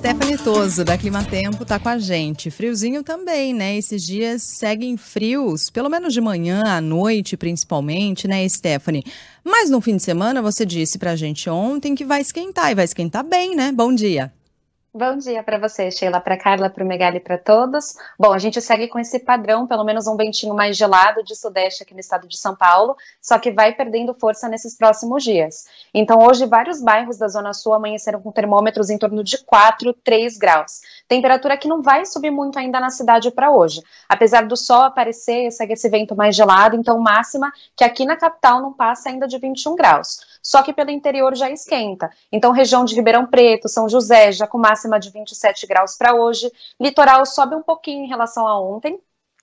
Stephanie Toso, da Climatempo, está com a gente. Friozinho também, né? Esses dias seguem frios, pelo menos de manhã, à noite, principalmente, né, Stephanie? Mas no fim de semana, você disse para a gente ontem que vai esquentar, e vai esquentar bem, né? Bom dia. Bom dia para você, Sheila, para Carla, para o Megali, para todos. Bom, a gente segue com esse padrão, pelo menos um ventinho mais gelado de sudeste aqui no estado de São Paulo, só que vai perdendo força nesses próximos dias. Então, hoje, vários bairros da Zona Sul amanheceram com termômetros em torno de 4, 3 graus. Temperatura que não vai subir muito ainda na cidade para hoje. Apesar do sol aparecer, segue esse vento mais gelado, então máxima que aqui na capital não passa ainda de 21 graus. Só que pelo interior já esquenta. Então, região de Ribeirão Preto, São José, Jacumá, máxima de 27 graus para hoje. Litoral sobe um pouquinho em relação a ontem,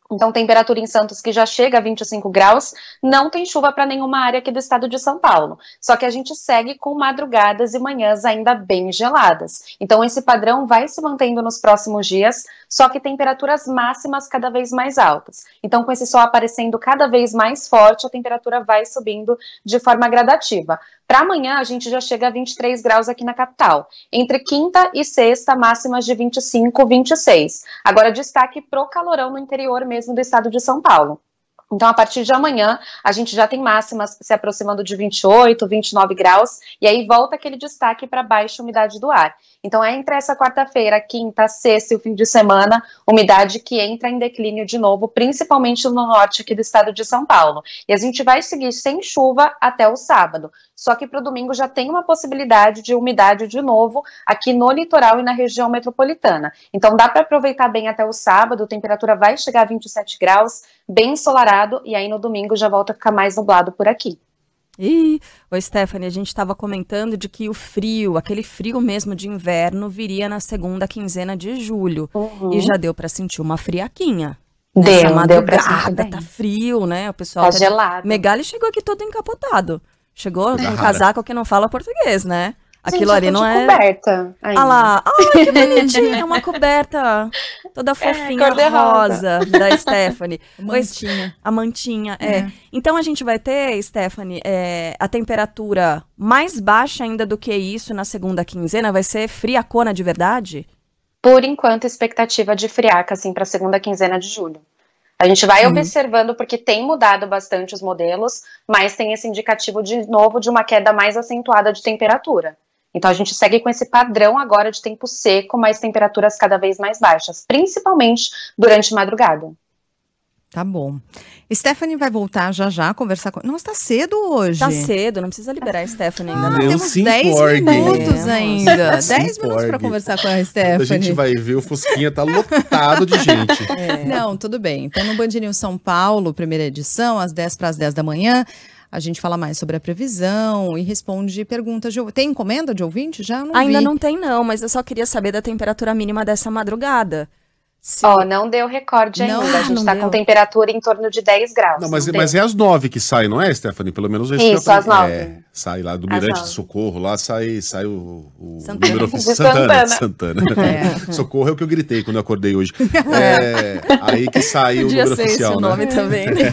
então, temperatura em Santos que já chega a 25 graus, não tem chuva para nenhuma área aqui do estado de São Paulo. Só que a gente segue com madrugadas e manhãs ainda bem geladas. Então, esse padrão vai se mantendo nos próximos dias, só que temperaturas máximas cada vez mais altas. Então, com esse sol aparecendo cada vez mais forte, a temperatura vai subindo de forma gradativa. Para amanhã, a gente já chega a 23 graus aqui na capital. Entre quinta e sexta, máximas de 25, 26. Agora, destaque pro calorão no interior mesmo do estado de São Paulo. Então, a partir de amanhã, a gente já tem máximas se aproximando de 28, 29 graus, e aí volta aquele destaque para baixa umidade do ar. Então, é entre essa quarta-feira, quinta, sexta e o fim de semana, umidade que entra em declínio de novo, principalmente no norte aqui do estado de São Paulo. E a gente vai seguir sem chuva até o sábado. Só que para o domingo já tem uma possibilidade de umidade de novo aqui no litoral e na região metropolitana. Então, dá para aproveitar bem até o sábado, a temperatura vai chegar a 27 graus, bem ensolarada nublado, e aí no domingo já volta a ficar mais nublado por aqui. E, oi Stephanie, a gente estava comentando de que o frio, aquele frio mesmo de inverno, viria na segunda quinzena de julho. Uhum. E já deu para sentir uma friaquinha. Deu, deu para sentir. tá frio, né? O pessoal tá, tá gelado. De... Megali chegou aqui todo encapotado. Chegou com um casaco que não fala português, né? Aquilo Gente, ali não é. coberta. Ah ainda. lá. Ai, que bonitinha. É uma coberta toda é, fofinha, é, rosa, da Stephanie. mantinha. a mantinha, é. é. Então a gente vai ter, Stephanie, é, a temperatura mais baixa ainda do que isso na segunda quinzena? Vai ser friacona de verdade? Por enquanto, expectativa de friaca, assim, para a segunda quinzena de julho. A gente vai observando porque tem mudado bastante os modelos, mas tem esse indicativo de novo de uma queda mais acentuada de temperatura. Então a gente segue com esse padrão agora de tempo seco, mas temperaturas cada vez mais baixas, principalmente durante madrugada. Tá bom. Stephanie vai voltar já já conversar com. Nossa, tá cedo hoje. Tá cedo, não precisa liberar a Stephanie ainda. Ah, não. Temos 10 minutos é, ainda. 10 minutos para conversar com a Stephanie. A gente vai ver, o Fusquinha tá lotado de gente. É. Não, tudo bem. Então, no Bandirinho São Paulo, primeira edição, às 10 para as 10 da manhã. A gente fala mais sobre a previsão e responde perguntas de Tem encomenda de ouvinte? Já não Ainda vi. não tem, não, mas eu só queria saber da temperatura mínima dessa madrugada. Ó, oh, não deu recorde ainda. Não, a gente está com temperatura em torno de 10 graus. Não, mas, não mas é às 9 que sai, não é, Stephanie? Pelo menos esse Isso, às 9. É, sai lá do Mirante de Socorro, lá sai, sai o, o Santana. número oficial. Santana. Santana. Santana. É. Socorro é o que eu gritei quando eu acordei hoje. É, aí que saiu o número oficial. Esse né? nome também. Né?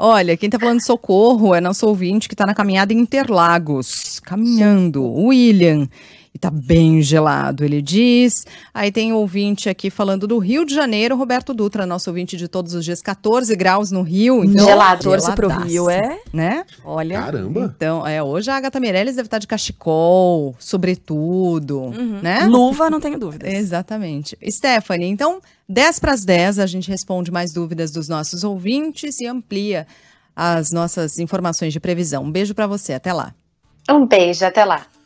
Olha, quem tá falando de socorro é nosso ouvinte que tá na caminhada em Interlagos, caminhando. William, tá bem gelado, ele diz. Aí tem ouvinte aqui falando do Rio de Janeiro, Roberto Dutra, nosso ouvinte de todos os dias, 14 graus no Rio. Então, gelado, 14 pro Rio, é? Né? Olha. Caramba. Então, é, hoje a Agatha Meirelles deve estar de cachecol, sobretudo, uhum. né? Luva, não tenho dúvida Exatamente. Stephanie, então, 10 para as 10, a gente responde mais dúvidas dos nossos ouvintes e amplia as nossas informações de previsão. Um beijo para você, até lá. Um beijo, até lá.